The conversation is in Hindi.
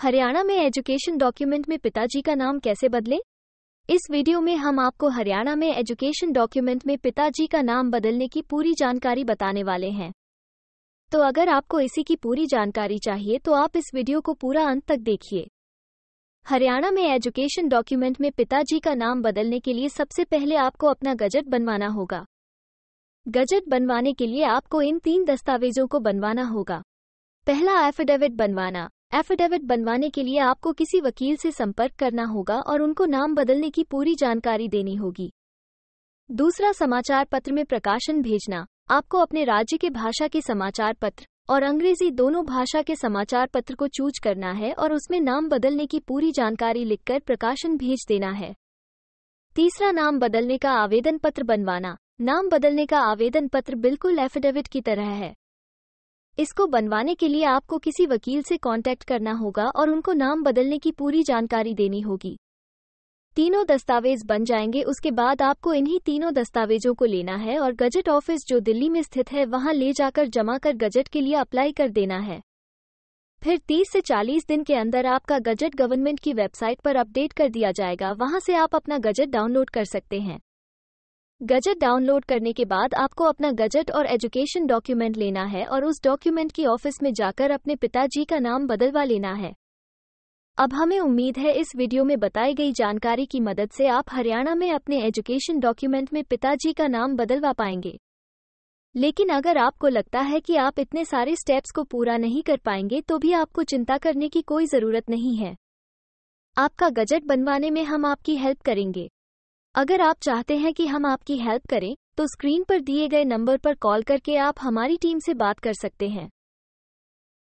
हरियाणा में एजुकेशन डॉक्यूमेंट में पिताजी का नाम कैसे बदलें इस वीडियो में हम आपको हरियाणा में एजुकेशन डॉक्यूमेंट में पिताजी का नाम बदलने की पूरी जानकारी बताने वाले हैं तो अगर आपको इसी की पूरी जानकारी चाहिए तो आप इस वीडियो को पूरा अंत तक देखिए हरियाणा में एजुकेशन डॉक्यूमेंट में पिताजी का नाम बदलने के लिए सबसे पहले आपको अपना गजट बनवाना होगा गजट बनवाने के लिए आपको इन तीन दस्तावेजों को बनवाना होगा पहला एफिडेविट बनवाना एफिडेविट बनवाने के लिए आपको किसी वकील से संपर्क करना होगा और उनको नाम बदलने की पूरी जानकारी देनी होगी दूसरा समाचार पत्र में प्रकाशन भेजना आपको अपने राज्य के भाषा के समाचार पत्र और अंग्रेजी दोनों भाषा के समाचार पत्र को चूज करना है और उसमें नाम बदलने की पूरी जानकारी लिखकर प्रकाशन भेज देना है तीसरा नाम बदलने का आवेदन पत्र बनवाना नाम बदलने का आवेदन पत्र बिल्कुल एफिडेविट की तरह है इसको बनवाने के लिए आपको किसी वकील से कांटेक्ट करना होगा और उनको नाम बदलने की पूरी जानकारी देनी होगी तीनों दस्तावेज बन जाएंगे उसके बाद आपको इन्हीं तीनों दस्तावेजों को लेना है और गजट ऑफिस जो दिल्ली में स्थित है वहां ले जाकर जमा कर गजट के लिए अप्लाई कर देना है फिर 30 से 40 दिन के अंदर आपका गजट गवर्नमेंट की वेबसाइट पर अपडेट कर दिया जाएगा वहां से आप अपना गजट डाउनलोड कर सकते हैं गजट डाउनलोड करने के बाद आपको अपना गजट और एजुकेशन डॉक्यूमेंट लेना है और उस डॉक्यूमेंट की ऑफिस में जाकर अपने पिताजी का नाम बदलवा लेना है अब हमें उम्मीद है इस वीडियो में बताई गई जानकारी की मदद से आप हरियाणा में अपने एजुकेशन डॉक्यूमेंट में पिताजी का नाम बदलवा पाएंगे लेकिन अगर आपको लगता है कि आप इतने सारे स्टेप्स को पूरा नहीं कर पाएंगे तो भी आपको चिंता करने की कोई ज़रूरत नहीं है आपका गजट बनवाने में हम आपकी हेल्प करेंगे अगर आप चाहते हैं कि हम आपकी हेल्प करें तो स्क्रीन पर दिए गए नंबर पर कॉल करके आप हमारी टीम से बात कर सकते हैं